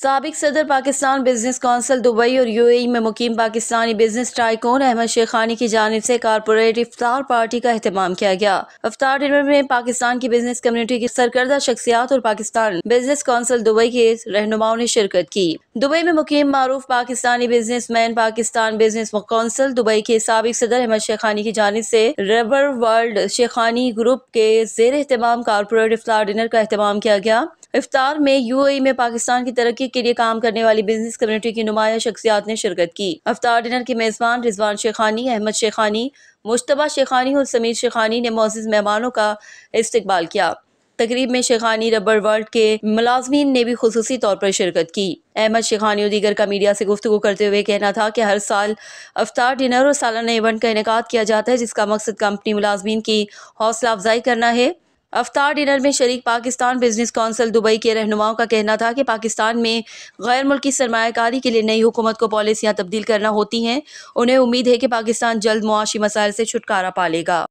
सबक सदर Pakistan business council Dubai और यूएई में मुकीम पाकिस्तानी बिजनेस टाइकोन अहमद शेखानी की जानब से कारपोरेट इफ्तार पार्टी का अहतमाम किया गया अफ्तार डिनर में पाकिस्तान की बिजनेस कम्युनिटी की सरकर्दा शख्सियात और पाकिस्तान बिजनेस कौंसिल दुबई के रहनुमाओं ने शिरकत की दुबई में मुकीम मरूफ Pakistani businessman Pakistan business council Dubai के सबक सदर अहमद शेखानी की जानब से रबर वर्ल्ड शेखानी ग्रुप के जेर अहतमाम कारपोरेट इफ्तार डिनर का अहतमाम किया गया इफ्तार में यूएई में पाकिस्तान की तरक्की के लिए काम करने वाली बिजनेस कम्युनिटी की नुमाया शख्सियात ने शिरकत की अफ्तार डिनर के मेज़बान रिजवान शेखानी अहमद शेखानी मुशतबा शेखानी और समीर शेखानी ने मोजिज़ मेहमानों का इस्तबाल किया तकरीब में शेखानी रबर वर्ल्ड के मुलाजमीन ने भी खसूसी तौर पर शिरकत की अहमद शेखानी और दीगर का मीडिया से गुफ्तु करते हुए कहना था कि हर साल अफ्तार डिनर और सालाना इवेंट का इनका किया जाता है जिसका मकसद कंपनी मुलाजमीन की हौसला अफजाई करना है अफ्तार डिनर में शरीक पाकिस्तान बिजनेस काउंसिल दुबई के रहनुमाओं का कहना था कि पाकिस्तान में गैर मुल्की सरमाकारी के लिए नई हुकूमत को पॉलिसियाँ तब्दील करना होती हैं उन्हें उम्मीद है कि पाकिस्तान जल्द मुआशी मसाइल से छुटकारा पा लेगा